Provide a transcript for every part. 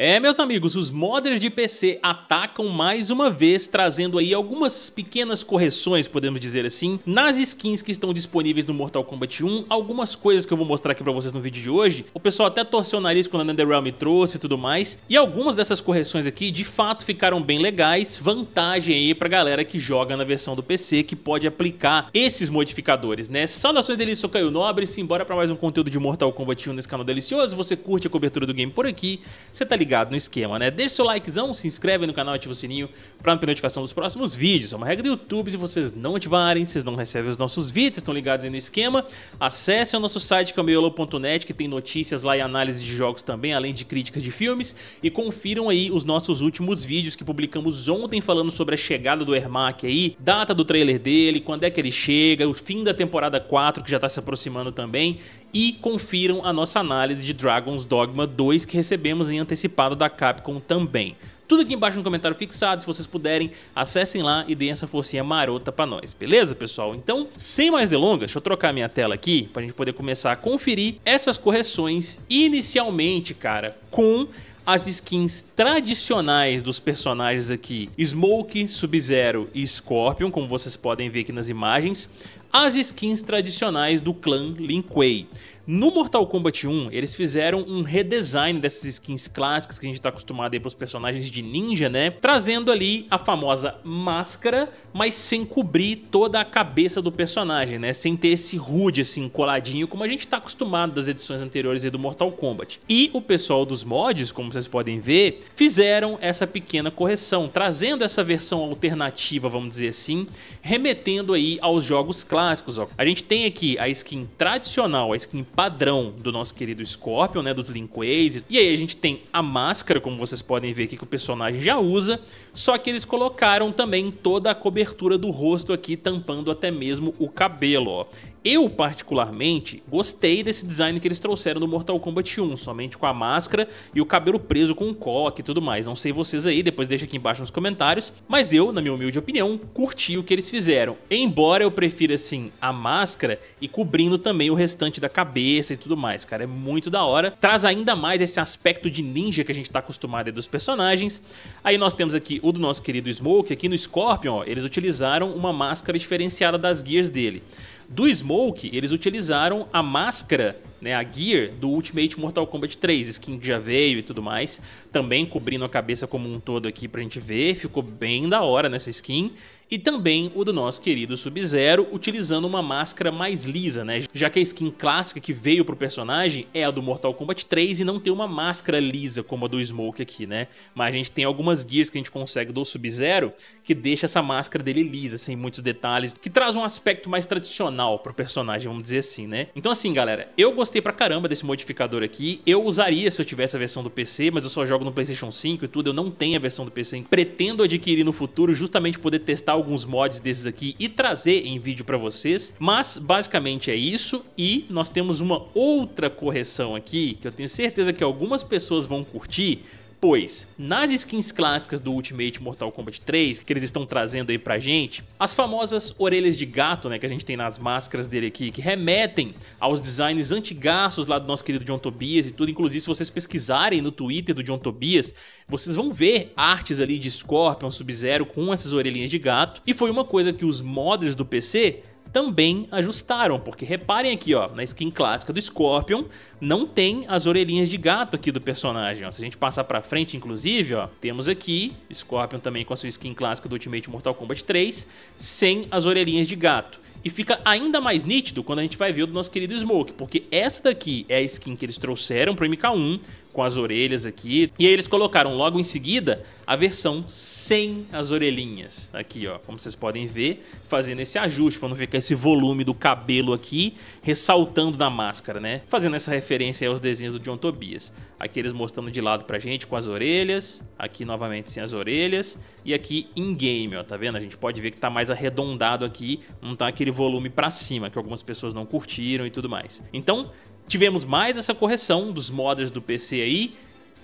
É, meus amigos, os modders de PC atacam mais uma vez, trazendo aí algumas pequenas correções, podemos dizer assim, nas skins que estão disponíveis no Mortal Kombat 1, algumas coisas que eu vou mostrar aqui pra vocês no vídeo de hoje, o pessoal até torceu o nariz quando a NetherRealm trouxe e tudo mais, e algumas dessas correções aqui de fato ficaram bem legais, vantagem aí pra galera que joga na versão do PC, que pode aplicar esses modificadores, né? Saudações delícias, sou Caio Nobre, simbora pra mais um conteúdo de Mortal Kombat 1 nesse canal delicioso, você curte a cobertura do game por aqui, você tá ligado? ligado no esquema, né? Deixa seu likezão, se inscreve no canal, ativa o sininho pra não perder notificação dos próximos vídeos. É uma regra do YouTube, se vocês não ativarem, vocês não recebem os nossos vídeos, vocês estão ligados aí no esquema. Acesse o nosso site cameiolo.net, é que tem notícias lá e análise de jogos também, além de críticas de filmes. E confiram aí os nossos últimos vídeos que publicamos ontem falando sobre a chegada do Ermac aí, data do trailer dele, quando é que ele chega, o fim da temporada 4 que já tá se aproximando também e confiram a nossa análise de Dragon's Dogma 2 que recebemos em antecipado da Capcom também. Tudo aqui embaixo no comentário fixado, se vocês puderem, acessem lá e deem essa forcinha marota pra nós, beleza, pessoal? Então, sem mais delongas, deixa eu trocar minha tela aqui pra gente poder começar a conferir essas correções inicialmente, cara, com as skins tradicionais dos personagens aqui, Smoke, Sub-Zero e Scorpion, como vocês podem ver aqui nas imagens, as skins tradicionais do clã Lin Kuei. No Mortal Kombat 1, eles fizeram um redesign dessas skins clássicas que a gente tá acostumado aí pros personagens de ninja, né? Trazendo ali a famosa máscara, mas sem cobrir toda a cabeça do personagem, né? Sem ter esse HUD assim coladinho, como a gente tá acostumado das edições anteriores aí do Mortal Kombat. E o pessoal dos mods, como vocês podem ver, fizeram essa pequena correção, trazendo essa versão alternativa, vamos dizer assim, remetendo aí aos jogos clássicos, ó. A gente tem aqui a skin tradicional, a skin padrão do nosso querido Scorpion, né, dos Linkways. E aí a gente tem a máscara, como vocês podem ver aqui que o personagem já usa, só que eles colocaram também toda a cobertura do rosto aqui, tampando até mesmo o cabelo, ó. Eu, particularmente, gostei desse design que eles trouxeram do Mortal Kombat 1, somente com a máscara e o cabelo preso com um coque e tudo mais. Não sei vocês aí, depois deixa aqui embaixo nos comentários, mas eu, na minha humilde opinião, curti o que eles fizeram. Embora eu prefira, assim, a máscara e cobrindo também o restante da cabeça e tudo mais, cara, é muito da hora. Traz ainda mais esse aspecto de ninja que a gente tá acostumado aí dos personagens. Aí nós temos aqui o do nosso querido Smoke, aqui no Scorpion, ó, eles utilizaram uma máscara diferenciada das gears dele. Do Smoke, eles utilizaram a máscara né, a Gear do Ultimate Mortal Kombat 3, skin que já veio e tudo mais, também cobrindo a cabeça como um todo aqui pra gente ver, ficou bem da hora nessa skin. E também o do nosso querido Sub-Zero, utilizando uma máscara mais lisa, né? Já que a skin clássica que veio pro personagem é a do Mortal Kombat 3 e não tem uma máscara lisa como a do Smoke aqui, né? Mas a gente tem algumas gears que a gente consegue do Sub-Zero que deixa essa máscara dele lisa, sem muitos detalhes, que traz um aspecto mais tradicional pro personagem, vamos dizer assim, né? Então assim, galera, eu gostei gostei pra caramba desse modificador aqui. Eu usaria se eu tivesse a versão do PC, mas eu só jogo no PlayStation 5 e tudo. Eu não tenho a versão do PC. Pretendo adquirir no futuro, justamente poder testar alguns mods desses aqui e trazer em vídeo pra vocês. Mas basicamente é isso. E nós temos uma outra correção aqui que eu tenho certeza que algumas pessoas vão curtir pois nas skins clássicas do Ultimate Mortal Kombat 3, que eles estão trazendo aí pra gente, as famosas orelhas de gato, né, que a gente tem nas máscaras dele aqui, que remetem aos designs antigaços lá do nosso querido John Tobias e tudo, inclusive se vocês pesquisarem no Twitter do John Tobias, vocês vão ver artes ali de Scorpion, Sub-Zero com essas orelhinhas de gato, e foi uma coisa que os modders do PC também ajustaram, porque reparem aqui, ó, na skin clássica do Scorpion, não tem as orelhinhas de gato aqui do personagem, ó. Se a gente passar pra frente, inclusive, ó, temos aqui Scorpion também com a sua skin clássica do Ultimate Mortal Kombat 3, sem as orelhinhas de gato. E fica ainda mais nítido quando a gente vai ver o do nosso querido Smoke, porque essa daqui é a skin que eles trouxeram pro MK1, com as orelhas aqui. E aí eles colocaram logo em seguida a versão sem as orelhinhas. Aqui, ó, como vocês podem ver, fazendo esse ajuste para não ficar esse volume do cabelo aqui ressaltando na máscara, né? Fazendo essa referência aos desenhos do John Tobias. Aqui eles mostrando de lado pra gente com as orelhas, aqui novamente sem as orelhas e aqui em game, ó, tá vendo? A gente pode ver que tá mais arredondado aqui, não tá aquele volume para cima que algumas pessoas não curtiram e tudo mais. Então, Tivemos mais essa correção dos modders do PC aí,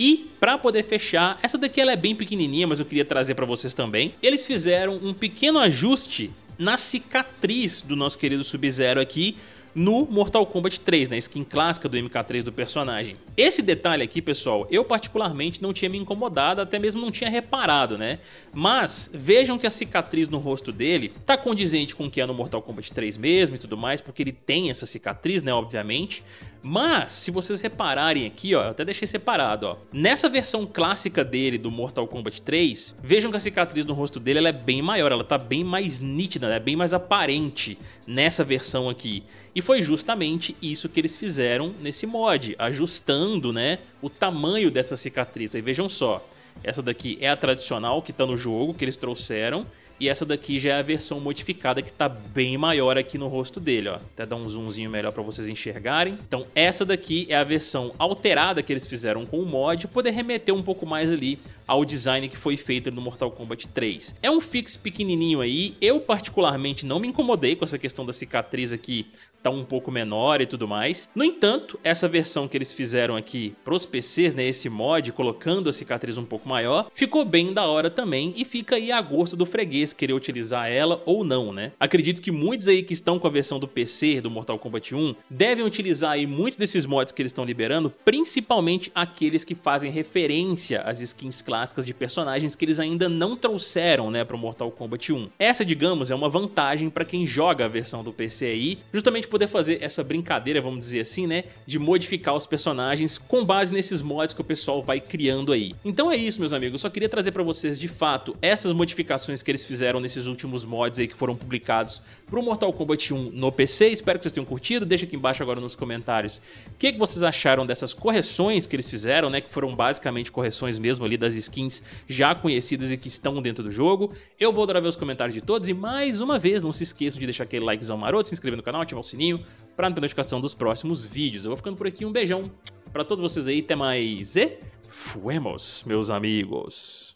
e para poder fechar, essa daqui ela é bem pequenininha, mas eu queria trazer para vocês também. Eles fizeram um pequeno ajuste na cicatriz do nosso querido Sub-Zero aqui no Mortal Kombat 3, na skin clássica do MK3 do personagem. Esse detalhe aqui, pessoal, eu particularmente não tinha me incomodado, até mesmo não tinha reparado, né? Mas vejam que a cicatriz no rosto dele tá condizente com o que é no Mortal Kombat 3 mesmo e tudo mais, porque ele tem essa cicatriz, né, obviamente, mas, se vocês repararem aqui, ó, eu até deixei separado, ó. Nessa versão clássica dele do Mortal Kombat 3, vejam que a cicatriz no rosto dele ela é bem maior, ela tá bem mais nítida, é bem mais aparente nessa versão aqui. E foi justamente isso que eles fizeram nesse mod, ajustando, né, o tamanho dessa cicatriz. Aí vejam só, essa daqui é a tradicional que tá no jogo, que eles trouxeram, e essa daqui já é a versão modificada que tá bem maior aqui no rosto dele, ó. Até dar um zoomzinho melhor para vocês enxergarem. Então essa daqui é a versão alterada que eles fizeram com o mod, poder remeter um pouco mais ali ao design que foi feito no Mortal Kombat 3. É um fix pequenininho aí, eu particularmente não me incomodei com essa questão da cicatriz aqui tá um pouco menor e tudo mais. No entanto, essa versão que eles fizeram aqui pros PCs, né, esse mod, colocando a cicatriz um pouco maior, ficou bem da hora também e fica aí a gosto do freguês querer utilizar ela ou não, né? Acredito que muitos aí que estão com a versão do PC do Mortal Kombat 1 devem utilizar aí muitos desses mods que eles estão liberando, principalmente aqueles que fazem referência às skins clássicas de personagens que eles ainda não trouxeram né, para o Mortal Kombat 1. Essa, digamos, é uma vantagem para quem joga a versão do PC aí, justamente poder fazer essa brincadeira, vamos dizer assim, né, de modificar os personagens com base nesses mods que o pessoal vai criando aí. Então é isso, meus amigos, eu só queria trazer para vocês de fato essas modificações que eles fizeram nesses últimos mods aí que foram publicados para o Mortal Kombat 1 no PC. Espero que vocês tenham curtido, deixa aqui embaixo agora nos comentários o que, que vocês acharam dessas correções que eles fizeram, né, que foram basicamente correções mesmo ali das skins já conhecidas e que estão dentro do jogo. Eu vou adorar ver os comentários de todos e mais uma vez, não se esqueça de deixar aquele likezão maroto, se inscrever no canal, ativar o sininho para não ter notificação dos próximos vídeos. Eu vou ficando por aqui, um beijão para todos vocês aí, até mais e fuemos, meus amigos.